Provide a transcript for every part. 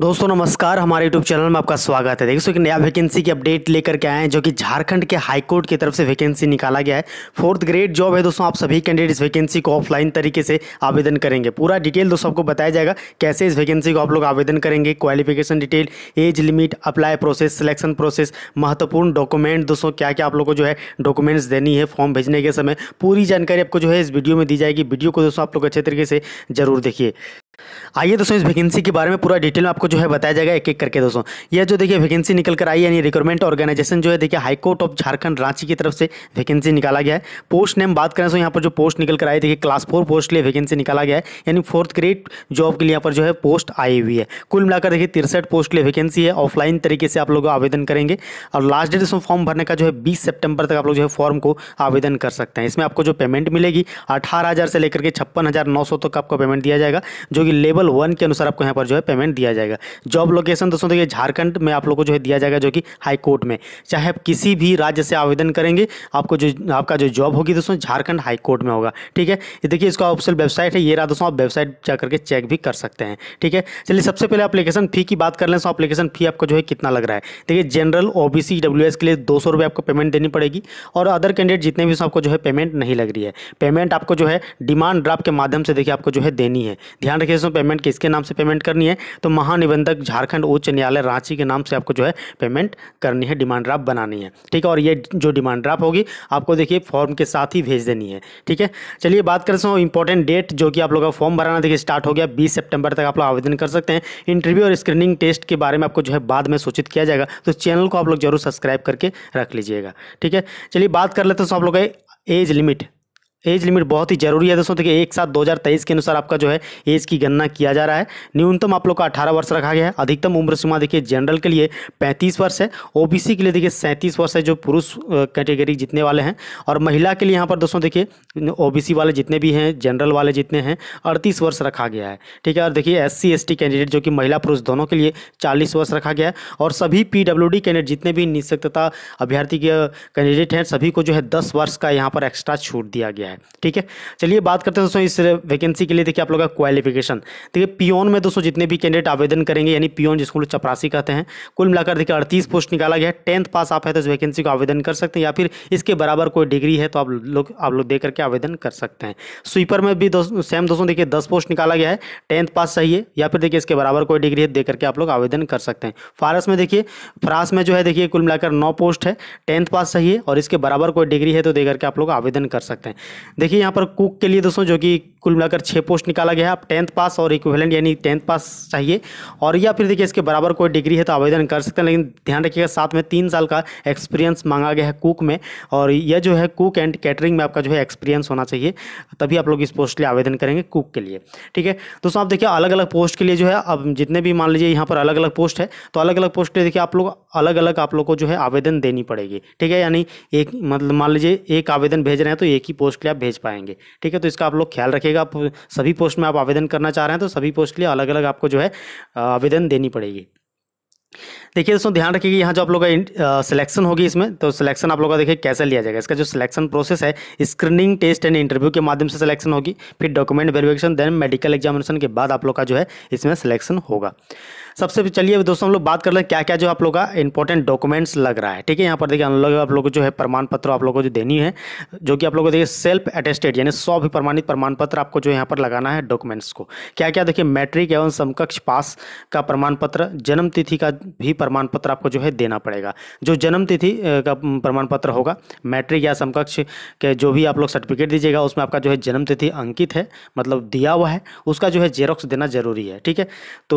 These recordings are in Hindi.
दोस्तों नमस्कार हमारे यूट्यूब चैनल में आपका स्वागत है दोस्तों एक नया वैकेंसी की अपडेट लेकर के आए हैं जो कि झारखंड के हाईकोर्ट की तरफ से वैकेंसी निकाला गया है फोर्थ ग्रेड जॉब है दोस्तों आप सभी कैंडिडेट इस वैकेंसी को ऑफलाइन तरीके से आवेदन करेंगे पूरा डिटेल दोस्तों आपको बताया जाएगा कैसे इस वैकेंसी को आप लोग आवेदन करेंगे qualification detail age limit apply process selection process महत्वपूर्ण डॉक्यूमेंट दोस्तों क्या क्या आप लोग को जो है डॉक्यूमेंट्स देनी है फॉर्म भेजने के समय पूरी जानकारी आपको जो है इस वीडियो में दी जाएगी वीडियो को दोस्तों आप लोग अच्छे तरीके से जरूर देखिए आइए दोस्तों इस वैकेंसी के बारे में पूरा डिटेल में आपको जो है बताया जाएगा एक एक करके दोस्तों यह जो देखिए वैकेंसी निकल कर आई यानी रिक्रूटमेंट ऑर्गेनाइजेशन जो है देखिए हाईकोर्ट ऑफ झारखंड रांची की तरफ से वैकेंसी निकाला गया है पोस्ट नेम बात करें तो यहाँ पर जो पोस्ट निकल कर आई देखिए क्लास फोर पोस्ट के लिए वैकेंसी निकाला गया है यानी फोर्थ ग्रेड जॉब के लिए यहाँ पर जो है पोस्ट आई हुई है कुल मिलाकर देखिए तिरसठ पोस्ट के लिए वैकेंसी है ऑफलाइन तरीके से आप लोग आवेदन करेंगे और लास्ट डेट इसमें फॉर्म भरने का जो है बीस सेप्टेम्बर तक आप लोग जो है फॉर्म को आवेदन कर सकते हैं इसमें आपको जो पेमेंट मिलेगी अठारह से लेकर के छप्पन तक आपको पेमेंट दिया जाएगा जो कि लेवल वन के अनुसार आपको यहाँ पर जो है पेमेंट दिया जाएगा जॉब लोकेशन दोस्तों देखिए झारखंड में आप लोग को जो है दिया जाएगा जो कि हाई कोर्ट में चाहे आप किसी भी राज्य से आवेदन करेंगे आपको जो आपका जो जॉब होगी दोस्तों झारखंड हाई कोर्ट में होगा ठीक है देखिए इसका ऑप्शन वेबसाइट है ये रहा दोस्तों आप वेबसाइट जा करके चेक भी कर सकते हैं ठीक है चलिए सबसे पहले अप्लीकेशन फी की बात कर लें तो अप्लीकेशन फी आपको जो है कितना लग रहा है देखिए जनरल ओबीसी डब्ल्यूएस के लिए दो सौ आपको पेमेंट देनी पड़ेगी और अदर कैंडिडेट जितने भी आपको जो है पेमेंट नहीं लग रही है पेमेंट आपको जो है डिमांड ड्राफ्ट के माध्यम से देखिए आपको जो है देनी है ध्यान रखिए कंसेशन पेमेंट किसके नाम से पेमेंट करनी है तो महानिबंधक झारखंड उच्च न्यायालय रांची के नाम से आपको जो है पेमेंट करनी है डिमांड ड्राफ्ट बनानी है ठीक है और ये जो डिमांड ड्राफ्ट होगी आपको देखिए फॉर्म के साथ ही भेज देनी है ठीक है चलिए बात करते हैं इंपॉर्टेंट डेट जो कि आप लोग का फॉर्म भराना देखिए स्टार्ट हो गया बीस सेप्टेम्बर तक आप लोग आवेदन कर सकते हैं इंटरव्यू और स्क्रीनिंग टेस्ट के बारे में आपको जो है बाद में सूचित किया जाएगा तो चैनल को आप लोग जरूर सब्सक्राइब करके रख लीजिएगा ठीक है चलिए बात कर लेते हैं सब लोग एज लिमिट एज लिमिट बहुत ही जरूरी है दोस्तों देखिए एक साथ 2023 के अनुसार आपका जो है एज की गणना किया जा रहा है न्यूनतम आप लोग का 18 वर्ष रखा गया है अधिकतम उम्र सीमा देखिए जनरल के लिए 35 वर्ष है ओबीसी के लिए देखिए 37 वर्ष है जो पुरुष कैटेगरी जितने वाले हैं और महिला के लिए यहाँ पर दोस्तों देखिए ओ वाले जितने भी हैं जनरल वाले जितने हैं अड़तीस वर्ष रखा गया है ठीक है और देखिए एस सी कैंडिडेट जो कि महिला पुरुष दोनों के लिए चालीस वर्ष रखा गया है और सभी पी कैंडिडेट जितने भी निशक्तता अभ्यर्थी के कैंडिडेट हैं सभी को जो है दस वर्ष का यहाँ पर एक्स्ट्रा छूट दिया गया गया है ठीक है चलिए बात करते हैं दोस्तों इस वैकेंसी के लिए देखिए आप लोग का क्वालिफिकेशन देखिए पियोन में दोस्तों जितने भी कैंडिडेट आवेदन करेंगे यानी पियोन जिसको लोग चपरासी कहते हैं कुल मिलाकर देखिए अड़तीस पोस्ट निकाला गया है टेंथ पास आप है तो इस वैकेंसी को आवेदन कर सकते हैं या फिर इसके बराबर कोई डिग्री है तो आप लोग आप लोग दे करके आवेदन कर सकते हैं स्वीपर में भी दोस्तों सेम दोस्तों देखिए दस पोस्ट निकाला गया है टेंथ पास चाहिए या फिर देखिए इसके बराबर कोई डिग्री है दे करके आप लोग आवेदन कर सकते हैं फारस में देखिए फ्रांस में जो है देखिए कुल मिलाकर नौ पोस्ट है टेंथ पास चाहिए और इसके बराबर कोई डिग्री है तो देकर के आप लोग आवेदन कर सकते हैं देखिए यहाँ पर कुक के लिए दोस्तों जो कि कुल मिलाकर छः पोस्ट निकाला गया है आप टेंथ पास और इक्विवेलेंट यानी टेंथ पास चाहिए और या फिर देखिए इसके बराबर कोई डिग्री है तो आवेदन कर सकते हैं लेकिन ध्यान रखिएगा साथ में तीन साल का एक्सपीरियंस मांगा गया है कुक में और यह जो है कुक एंड कैटरिंग में आपका जो है एक्सपीरियंस होना चाहिए तभी आप लोग इस पोस्ट के लिए आवेदन करेंगे कुक के लिए ठीक है दोस्तों आप देखिए अलग अलग पोस्ट के लिए जो है अब जितने भी मान लीजिए यहाँ पर अलग अलग पोस्ट है तो अलग अलग पोस्ट के देखिए आप लोग अलग अलग आप लोग को जो है आवेदन देनी पड़ेगी ठीक है यानी एक मतलब मान लीजिए एक आवेदन भेज रहे हैं तो एक ही पोस्ट के लिए आप भेज पाएंगे ठीक है तो इसका आप लोग ख्याल रखिएगा आप सभी पोस्ट में आप आवेदन करना चाह रहे हैं तो सभी पोस्ट के लिए अलग अलग आपको जो है आवेदन देनी पड़ेगी देखिए दोस्तों ध्यान रखिएगा यहाँ जो आप लोग का सिलेक्शन होगी इसमें तो सिलेक्शन आप लोग का देखिए कैसे लिया जाएगा इसका जो सिलेक्शन प्रोसेस है स्क्रीनिंग टेस्ट एंड इंटरव्यू के माध्यम से सिलेक्शन होगी फिर document verification then medical examination के बाद आप लोग का जो है इसमें सिलेक्शन होगा सबसे चलिए दोस्तों हम लोग बात कर लें क्या क्या जो आप लोग का इंपॉर्टेंट डॉक्यूमेंट्स लग रहा है ठीक है यहाँ पर देखिए हम आप लोग को जो है प्रमाण पत्र आप लोग को जो देनी है जो कि आप लोग को देखिए सेल्फ अटेस्टेड यानी सौ भी प्रमाणित प्रमाण पत्र आपको जो यहाँ पर लगाना है डॉक्यूमेंट्स को क्या क्या देखिए मैट्रिक एवं समकक्ष पास का प्रमाण पत्र जन्म तिथि का भी प्रमाण पत्र आपको जो है देना पड़ेगा जो जन्म तिथि का प्रमाण पत्र होगा मैट्रिक या समकक्ष के जो भी आप लोग सर्टिफिकेट दीजिएगा उसमें आपका जो है जन्म तिथि अंकित है मतलब दिया हुआ है उसका जो है जेरोक्स देना जरूरी है ठीक है तो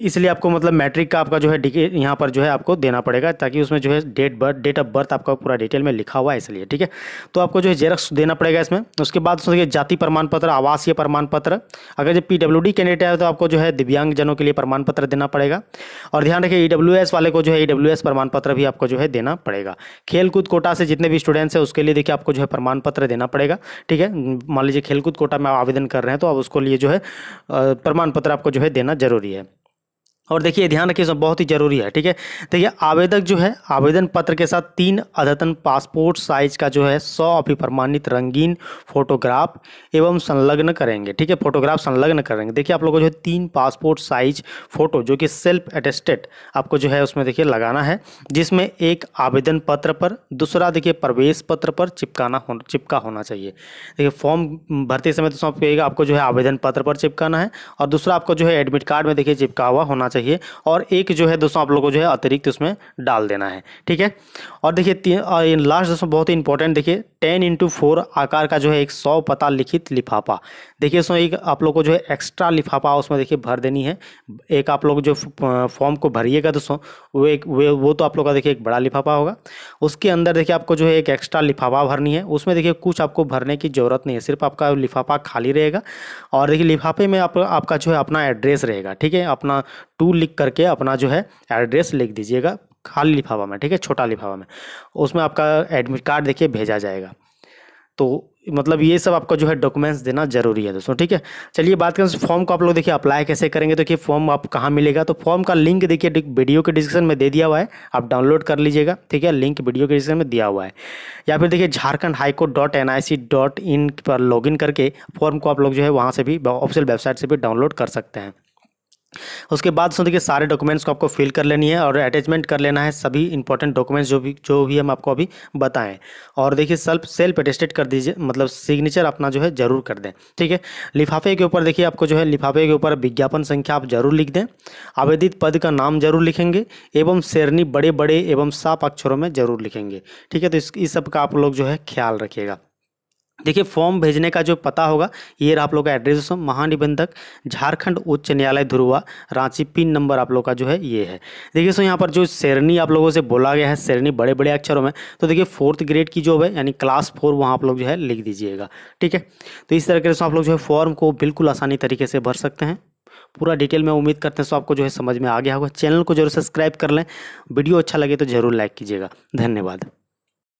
इस इसलिए आपको मतलब मैट्रिक का आपका जो है यहाँ पर जो है आपको देना पड़ेगा ताकि उसमें जो है date birth date of birth आपका पूरा डिटेल में लिखा हुआ है इसलिए ठीक है तो आपको जो है जेरक्स देना पड़ेगा इसमें उसके बाद सोचिए जाति प्रमाण पत्र आवासीय प्रमाण पत्र अगर जब पी कैंडिडेट है तो आपको जो है दिव्यांगजनों के लिए प्रमाण पत्र देना पड़ेगा और ध्यान रखिए ई e वाले को जो है ई e प्रमाण पत्र भी आपको जो है देना पड़ेगा खेलकूद कोटा से जितने भी स्टूडेंट्स हैं उसके लिए देखिए आपको जो है प्रमाण पत्र देना पड़ेगा ठीक है मान लीजिए खेलकूद कोटा में आवेदन कर रहे हैं तो आप उसको लिए जो है प्रमाण पत्र आपको जो है देना जरूरी है और देखिए ध्यान रखिए इसमें बहुत ही ज़रूरी है ठीक है देखिए तो आवेदक जो है आवेदन पत्र के साथ तीन अद्यतन पासपोर्ट साइज का जो है सौ अभी प्रमाणित रंगीन फोटोग्राफ एवं संलग्न करेंगे ठीक है फोटोग्राफ संलग्न करेंगे देखिए आप लोगों को जो है तीन पासपोर्ट साइज फ़ोटो जो कि सेल्फ अटेस्टेड आपको जो है उसमें देखिए लगाना है जिसमें एक आवेदन पत्र पर दूसरा देखिए प्रवेश पत्र पर चिपकाना हो चिपका होना चाहिए देखिए फॉर्म भरते समय तो समझ आपको जो है आवेदन पत्र पर चिपकाना है और दूसरा आपको जो है एडमिट कार्ड में देखिए चिपका हुआ होना चाहिए और एक जो है दोस्तों आप लोगों को जो है अतिरिक्त उसमें डाल देना है ठीक है और देखिए लास्ट दोस्तों बहुत ही इंपॉर्टेंट देखिए टेन इंटू फोर आकार का जो है एक सौ पता लिखित लिफाफा देखिए दोस्तों एक आप लोग को जो है एक्स्ट्रा लिफाफा उसमें देखिए भर देनी है एक आप लोग जो फॉर्म को भरिएगा दोस्तों वो एक वे वो तो आप लोग का देखिए एक बड़ा लिफाफा होगा उसके अंदर देखिए आपको जो है एक एक्स्ट्रा लिफाफा भरनी है उसमें देखिए कुछ आपको भरने की ज़रूरत नहीं है सिर्फ आपका लिफाफा खाली रहेगा और देखिए लिफाफे में आप, आपका जो है अपना एड्रेस रहेगा ठीक है अपना टू लिख करके अपना जो है एड्रेस लिख दीजिएगा खाली लिफावा में ठीक है छोटा लिफावा में उसमें आपका एडमिट कार्ड देखिए भेजा जाएगा तो मतलब ये सब आपका जो है डॉक्यूमेंट्स देना जरूरी है दोस्तों ठीक है चलिए बात करें फॉर्म को आप लोग देखिए अप्लाई कैसे करेंगे तो कि फॉर्म आप कहाँ मिलेगा तो फॉर्म का लिंक देखिए वीडियो के डिस्क्रिप्शन में दे दिया हुआ है आप डाउनलोड कर लीजिएगा ठीक है लिंक वीडियो के डिस्क्रिप्शन में दिया हुआ है या फिर देखिए Jharkhand high court dot N I C dot in पर इन करके फॉर्म को आप लोग जो है वहाँ से भी ऑफिशियल वेबसाइट से भी डाउनलोड कर सकते हैं उसके बाद सुन देखिए सारे डॉक्यूमेंट्स को आपको फिल कर लेनी है और अटैचमेंट कर लेना है सभी इंपॉर्टेंट डॉक्यूमेंट्स जो भी जो भी हम आपको अभी बताएं और देखिए सेल्फ सेल्फ अटेस्टेड कर दीजिए मतलब सिग्नेचर अपना जो है ज़रूर कर दें ठीक है लिफाफे के ऊपर देखिए आपको जो है लिफाफे के ऊपर विज्ञापन संख्या आप जरूर लिख दें आवेदित पद का नाम जरूर लिखेंगे एवं शेरनी बड़े बड़े एवं साफ अक्षरों में जरूर लिखेंगे ठीक है तो इस सब का आप लोग जो है ख्याल रखिएगा देखिए फॉर्म भेजने का जो पता होगा ये आप लोग का एड्रेस महानिबंधक झारखंड उच्च न्यायालय धुरुआ रांची पिन नंबर आप लोग का जो है ये है देखिए सो यहाँ पर जो शेरनी आप लोगों से बोला गया है शेरनी बड़े बड़े अक्षरों में तो देखिए फोर्थ ग्रेड की जॉब है यानी क्लास फोर वहाँ आप लोग जो है लिख दीजिएगा ठीक है तो इस तरीके से आप लोग जो है फॉर्म को बिल्कुल आसानी तरीके से भर सकते हैं पूरा डिटेल में उम्मीद करते हैं सो आपको जो है समझ में आ गया होगा चैनल को जरूर सब्सक्राइब कर लें वीडियो अच्छा लगे तो जरूर लाइक कीजिएगा धन्यवाद